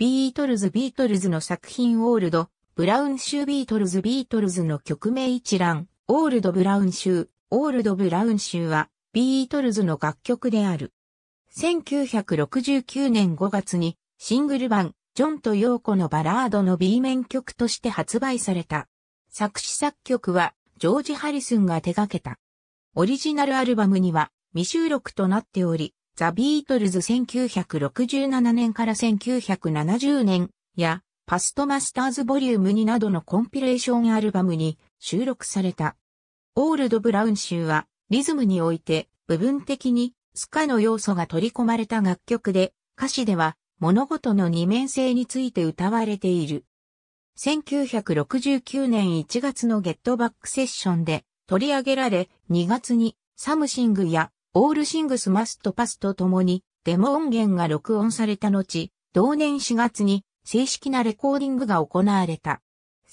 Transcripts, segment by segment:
ビートルズビートルズの作品オールド、ブラウン州ビートルズビートルズの曲名一覧、オールドブラウン州、オールドブラウンーは、ビートルズの楽曲である。1969年5月に、シングル版、ジョンとヨーコのバラードの B 面曲として発売された。作詞作曲は、ジョージ・ハリスンが手掛けた。オリジナルアルバムには未収録となっており、ザ・ビートルズ1967年から1970年やパストマスターズボリューム2などのコンピレーションアルバムに収録された。オールド・ブラウン州はリズムにおいて部分的にスカの要素が取り込まれた楽曲で歌詞では物事の二面性について歌われている。1969年1月のゲットバックセッションで取り上げられ2月にサムシングやオールシングスマストパスと共にデモ音源が録音された後、同年4月に正式なレコーディングが行われた。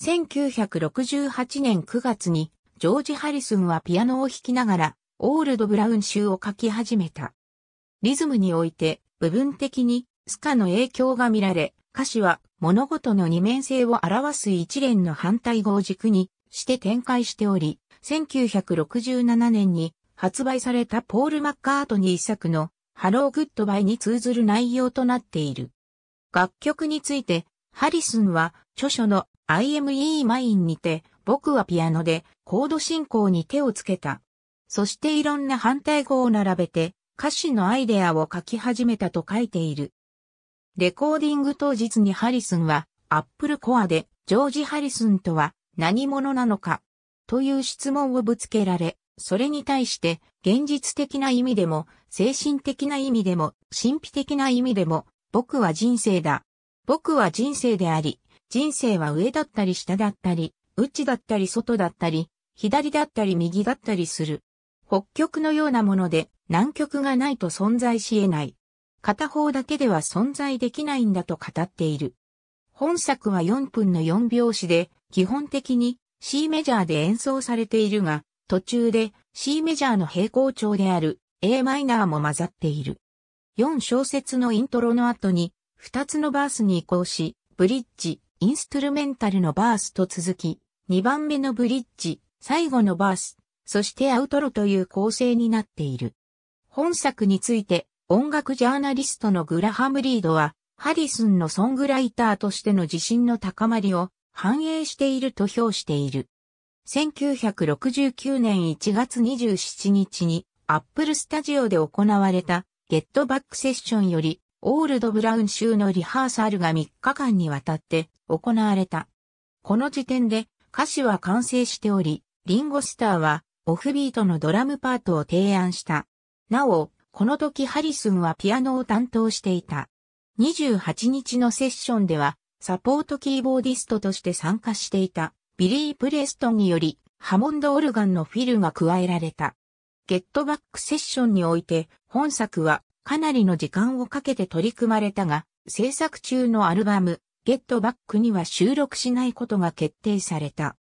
1968年9月にジョージ・ハリスンはピアノを弾きながらオールド・ブラウン集を書き始めた。リズムにおいて部分的にスカの影響が見られ、歌詞は物事の二面性を表す一連の反対語を軸にして展開しており、1967年に発売されたポール・マッカートニー作のハロー・グッドバイに通ずる内容となっている。楽曲について、ハリスンは著書の IME マインにて、僕はピアノでコード進行に手をつけた。そしていろんな反対語を並べて歌詞のアイデアを書き始めたと書いている。レコーディング当日にハリスンはアップルコアでジョージ・ハリスンとは何者なのかという質問をぶつけられ、それに対して、現実的な意味でも、精神的な意味でも、神秘的な意味でも、僕は人生だ。僕は人生であり、人生は上だったり下だったり、内だったり外だったり、左だったり右だったりする。北極のようなもので、南極がないと存在し得ない。片方だけでは存在できないんだと語っている。本作は4分の4拍子で、基本的に C メジャーで演奏されているが、途中で C メジャーの平行調である A マイナーも混ざっている。4小節のイントロの後に2つのバースに移行し、ブリッジ、インストゥルメンタルのバースと続き、2番目のブリッジ、最後のバース、そしてアウトロという構成になっている。本作について音楽ジャーナリストのグラハム・リードは、ハリスンのソングライターとしての自信の高まりを反映していると評している。1969年1月27日に Apple Studio で行われた Get Back ッションよりオールドブラウン州のリハーサルが3日間にわたって行われた。この時点で歌詞は完成しており、リンゴスターはオフビートのドラムパートを提案した。なお、この時ハリスンはピアノを担当していた。28日のセッションではサポートキーボーディストとして参加していた。ビリー・プレストンにより、ハモンドオルガンのフィルが加えられた。ゲットバックセッションにおいて、本作はかなりの時間をかけて取り組まれたが、制作中のアルバム、ゲットバックには収録しないことが決定された。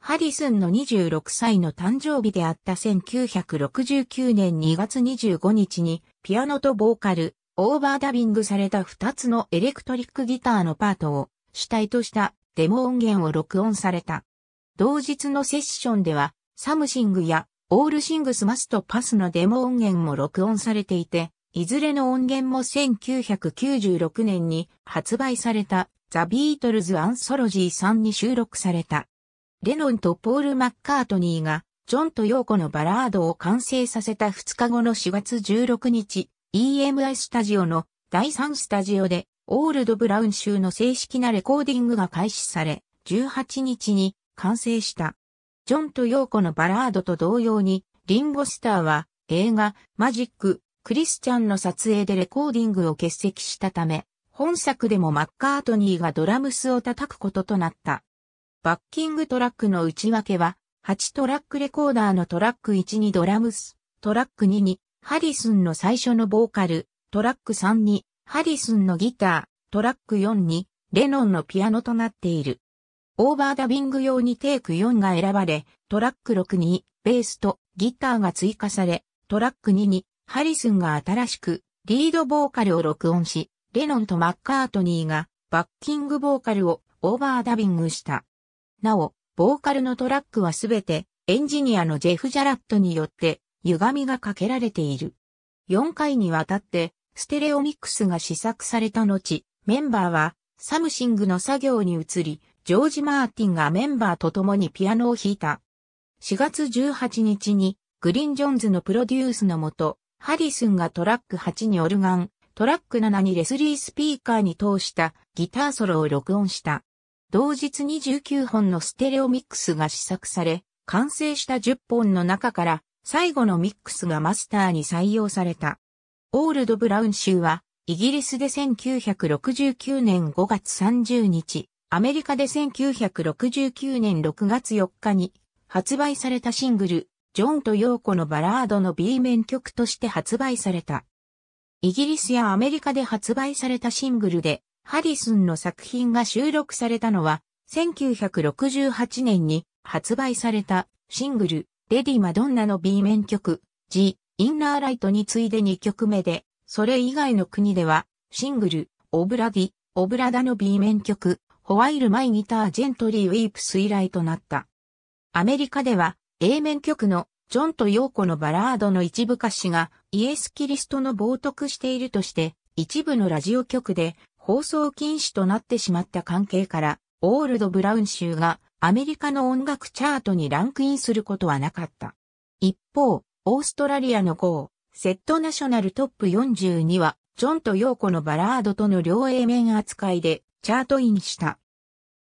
ハリスンの26歳の誕生日であった1969年2月25日に、ピアノとボーカル、オーバーダビングされた2つのエレクトリックギターのパートを主体としたデモ音源を録音された。同日のセッションでは、サムシングやオールシングスマスとパスのデモ音源も録音されていて、いずれの音源も1996年に発売されたザ・ビートルズ・アンソロジー3に収録された。レノンとポール・マッカートニーがジョンとヨーコのバラードを完成させた2日後の4月16日、EMI スタジオの第3スタジオでオールドブラウン州の正式なレコーディングが開始され、18日に完成した。ジョンとヨーコのバラードと同様に、リンゴスターは映画マジック、クリスチャンの撮影でレコーディングを欠席したため、本作でもマッカートニーがドラムスを叩くこととなった。バッキングトラックの内訳は、8トラックレコーダーのトラック1にドラムス、トラック2にハリスンの最初のボーカル、トラック3にハリスンのギター、トラック4に、レノンのピアノとなっている。オーバーダビング用にテイク4が選ばれ、トラック6に、ベースとギターが追加され、トラック2に、ハリスンが新しく、リードボーカルを録音し、レノンとマッカートニーが、バッキングボーカルをオーバーダビングした。なお、ボーカルのトラックはすべて、エンジニアのジェフ・ジャラットによって、歪みがかけられている。4回にわたって、ステレオミックスが試作された後、メンバーはサムシングの作業に移り、ジョージ・マーティンがメンバーと共にピアノを弾いた。4月18日にグリーン・ジョンズのプロデュースのもと、ハリスンがトラック8にオルガン、トラック7にレスリースピーカーに通したギターソロを録音した。同日29本のステレオミックスが試作され、完成した10本の中から最後のミックスがマスターに採用された。オールドブラウン州は、イギリスで1969年5月30日、アメリカで1969年6月4日に発売されたシングル、ジョンとヨーコのバラードの B 面曲として発売された。イギリスやアメリカで発売されたシングルで、ハリスンの作品が収録されたのは、1968年に発売されたシングル、レディ・マドンナの B 面曲、G、インナーライトに次いで2曲目で、それ以外の国では、シングル、オブラディ、オブラダの B 面曲、ホワイルマイギタージェントリーウィープス以来となった。アメリカでは、A 面曲のジョンとヨーコのバラードの一部歌詞がイエス・キリストの冒涜しているとして、一部のラジオ局で放送禁止となってしまった関係から、オールド・ブラウン州がアメリカの音楽チャートにランクインすることはなかった。一方、オーストラリアの GO、セットナショナルトップ42は、ジョンとヨーコのバラードとの両 A 面扱いでチャートインした。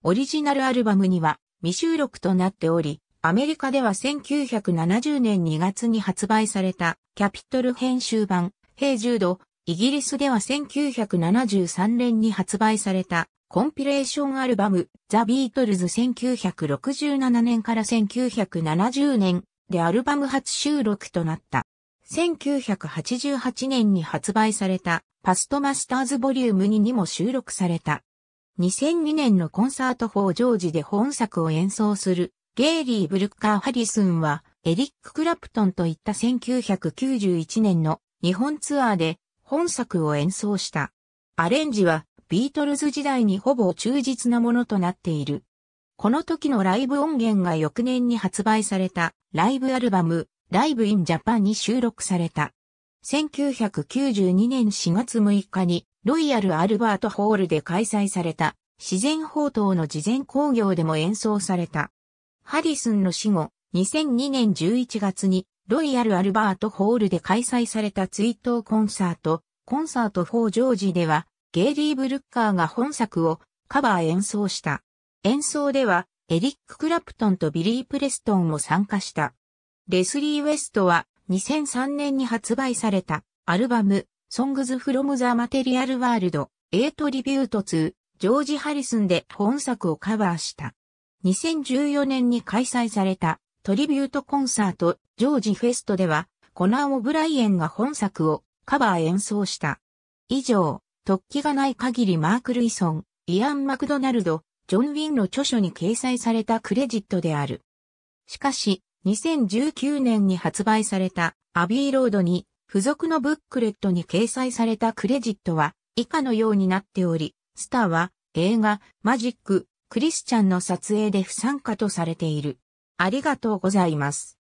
オリジナルアルバムには未収録となっており、アメリカでは1970年2月に発売されたキャピトル編集版、平イジイギリスでは1973年に発売されたコンピレーションアルバム、ザ・ビートルズ1967年から1970年でアルバム初収録となった。1988年に発売されたパストマスターズボリューム2にも収録された。2002年のコンサート法ジョージで本作を演奏するゲイリー・ブルッカー・ハリスンはエリック・クラプトンといった1991年の日本ツアーで本作を演奏した。アレンジはビートルズ時代にほぼ忠実なものとなっている。この時のライブ音源が翌年に発売されたライブアルバムライブインジャパンに収録された。1992年4月6日にロイヤル・アルバート・ホールで開催された自然報道の事前工業でも演奏された。ハディスンの死後、2002年11月にロイヤル・アルバート・ホールで開催された追悼コンサート、コンサート・フォー・ジョージではゲイリー・ブルッカーが本作をカバー演奏した。演奏では、エリック・クラプトンとビリー・プレストンも参加した。レスリー・ウェストは2003年に発売されたアルバム Songs from the Material World A Tribute to ジョージ・ハリスンで本作をカバーした。2014年に開催されたトリビュートコンサートジョージフェストではコナー・オブライエンが本作をカバー演奏した。以上、突起がない限りマーク・ルイソン、イアン・マクドナルド、ジョン・ウィンの著書に掲載されたクレジットである。しかし、2019年に発売されたアビーロードに付属のブックレットに掲載されたクレジットは以下のようになっており、スターは映画マジッククリスチャンの撮影で不参加とされている。ありがとうございます。